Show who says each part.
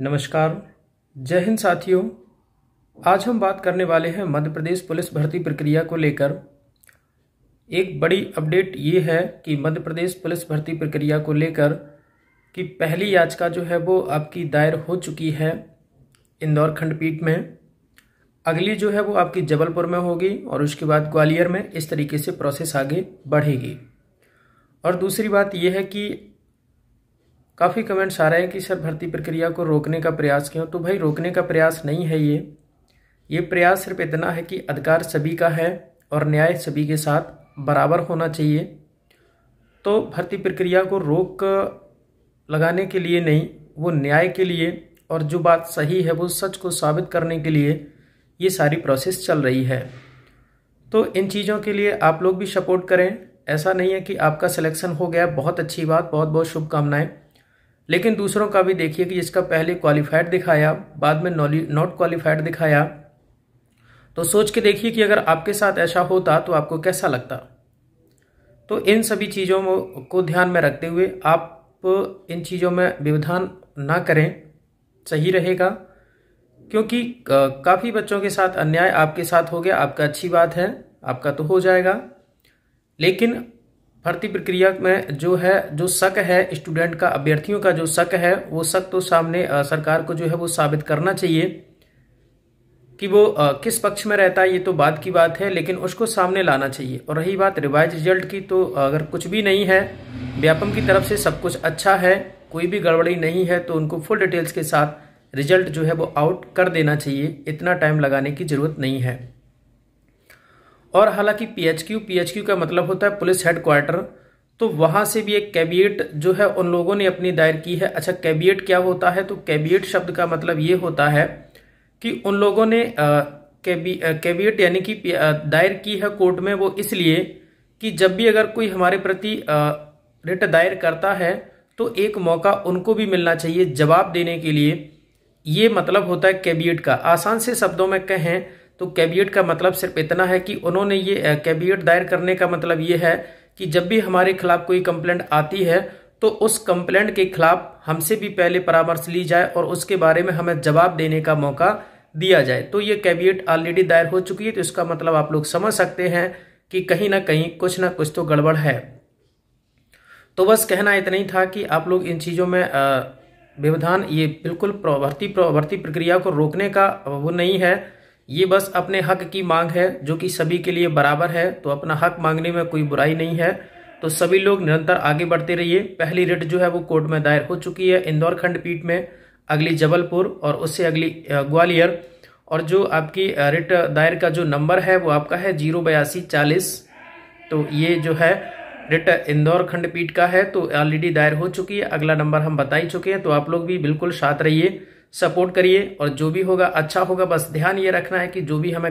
Speaker 1: नमस्कार जय हिंद साथियों आज हम बात करने वाले हैं मध्य प्रदेश पुलिस भर्ती प्रक्रिया को लेकर एक बड़ी अपडेट ये है कि मध्य प्रदेश पुलिस भर्ती प्रक्रिया को लेकर कि पहली याचिका जो है वो आपकी दायर हो चुकी है इंदौर खंडपीठ में अगली जो है वो आपकी जबलपुर में होगी और उसके बाद ग्वालियर में इस तरीके से प्रोसेस आगे बढ़ेगी और दूसरी बात यह है कि काफ़ी कमेंट्स आ रहे हैं कि सर भर्ती प्रक्रिया को रोकने का प्रयास क्यों तो भाई रोकने का प्रयास नहीं है ये ये प्रयास सिर्फ इतना है कि अधिकार सभी का है और न्याय सभी के साथ बराबर होना चाहिए तो भर्ती प्रक्रिया को रोक लगाने के लिए नहीं वो न्याय के लिए और जो बात सही है वो सच को साबित करने के लिए ये सारी प्रोसेस चल रही है तो इन चीज़ों के लिए आप लोग भी सपोर्ट करें ऐसा नहीं है कि आपका सिलेक्शन हो गया बहुत अच्छी बात बहुत बहुत शुभकामनाएं लेकिन दूसरों का भी देखिए कि जिसका पहले क्वालिफाइड दिखाया बाद में नॉट क्वालिफाइड दिखाया तो सोच के देखिए कि अगर आपके साथ ऐसा होता तो आपको कैसा लगता तो इन सभी चीज़ों को ध्यान में रखते हुए आप इन चीज़ों में व्यवधान ना करें सही रहेगा क्योंकि काफ़ी बच्चों के साथ अन्याय आपके साथ हो गया आपका अच्छी बात है आपका तो हो जाएगा लेकिन भर्ती प्रक्रिया में जो है जो शक है स्टूडेंट का अभ्यर्थियों का जो शक है वो शक तो सामने सरकार को जो है वो साबित करना चाहिए कि वो किस पक्ष में रहता है ये तो बात की बात है लेकिन उसको सामने लाना चाहिए और रही बात रिवाइज रिजल्ट की तो अगर कुछ भी नहीं है व्यापम की तरफ से सब कुछ अच्छा है कोई भी गड़बड़ी नहीं है तो उनको फुल डिटेल्स के साथ रिजल्ट जो है वो आउट कर देना चाहिए इतना टाइम लगाने की ज़रूरत नहीं है और हालांकि पीएचक्यू पीएचक्यू का मतलब होता है पुलिस हेडक्वार्टर तो वहां से भी एक कैबिएट जो है उन लोगों ने अपनी दायर की है अच्छा कैबिएट क्या होता है तो कैबिएट शब्द का मतलब ये होता है कि उन लोगों ने कैबिएट यानी कि दायर की है कोर्ट में वो इसलिए कि जब भी अगर कोई हमारे प्रति रिट दायर करता है तो एक मौका उनको भी मिलना चाहिए जवाब देने के लिए ये मतलब होता है कैबिएट का आसान से शब्दों में कहें तो कैबिएट का मतलब सिर्फ इतना है कि उन्होंने ये कैबिएट दायर करने का मतलब ये है कि जब भी हमारे खिलाफ कोई कंप्लेंट आती है तो उस कंप्लेंट के खिलाफ हमसे भी पहले परामर्श ली जाए और उसके बारे में हमें जवाब देने का मौका दिया जाए तो ये कैबिएट ऑलरेडी दायर हो चुकी है तो इसका मतलब आप लोग समझ सकते हैं कि कहीं ना कहीं कुछ ना कुछ तो गड़बड़ है तो बस कहना इतना ही था कि आप लोग इन चीज़ों में व्यवधान ये बिल्कुल भर्ती भर्ती प्रक्रिया को रोकने का वो नहीं है ये बस अपने हक की मांग है जो कि सभी के लिए बराबर है तो अपना हक मांगने में कोई बुराई नहीं है तो सभी लोग निरंतर आगे बढ़ते रहिए पहली रिट जो है वो कोर्ट में दायर हो चुकी है इंदौर खंडपीठ में अगली जबलपुर और उससे अगली ग्वालियर और जो आपकी रिट दायर का जो नंबर है वो आपका है जीरो बयासी चालीस तो ये जो है रिट इंदौर खंडपीठ का है तो ऑलरेडी दायर हो चुकी है अगला नंबर हम बता ही चुके हैं तो आप लोग भी बिल्कुल साथ रहिए सपोर्ट करिए और जो भी होगा अच्छा होगा बस ध्यान ये रखना है कि जो भी हमें